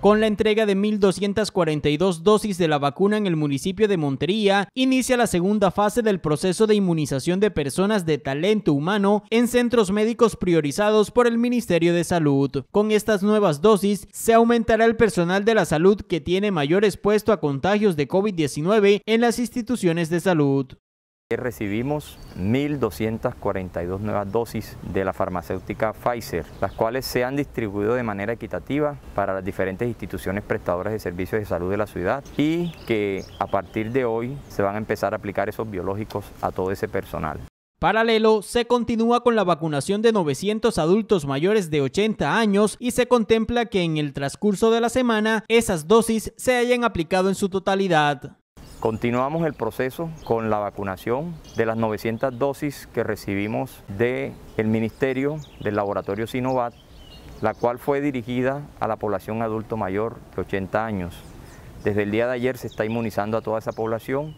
Con la entrega de 1.242 dosis de la vacuna en el municipio de Montería, inicia la segunda fase del proceso de inmunización de personas de talento humano en centros médicos priorizados por el Ministerio de Salud. Con estas nuevas dosis, se aumentará el personal de la salud que tiene mayor expuesto a contagios de COVID-19 en las instituciones de salud. Recibimos 1.242 nuevas dosis de la farmacéutica Pfizer, las cuales se han distribuido de manera equitativa para las diferentes instituciones prestadoras de servicios de salud de la ciudad y que a partir de hoy se van a empezar a aplicar esos biológicos a todo ese personal. Paralelo, se continúa con la vacunación de 900 adultos mayores de 80 años y se contempla que en el transcurso de la semana esas dosis se hayan aplicado en su totalidad. Continuamos el proceso con la vacunación de las 900 dosis que recibimos del Ministerio del Laboratorio Sinovac, la cual fue dirigida a la población adulto mayor de 80 años. Desde el día de ayer se está inmunizando a toda esa población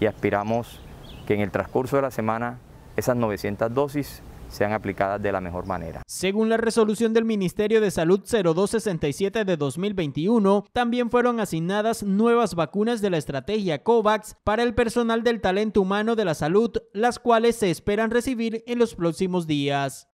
y aspiramos que en el transcurso de la semana esas 900 dosis sean aplicadas de la mejor manera. Según la resolución del Ministerio de Salud 0267 de 2021, también fueron asignadas nuevas vacunas de la estrategia COVAX para el personal del talento humano de la salud, las cuales se esperan recibir en los próximos días.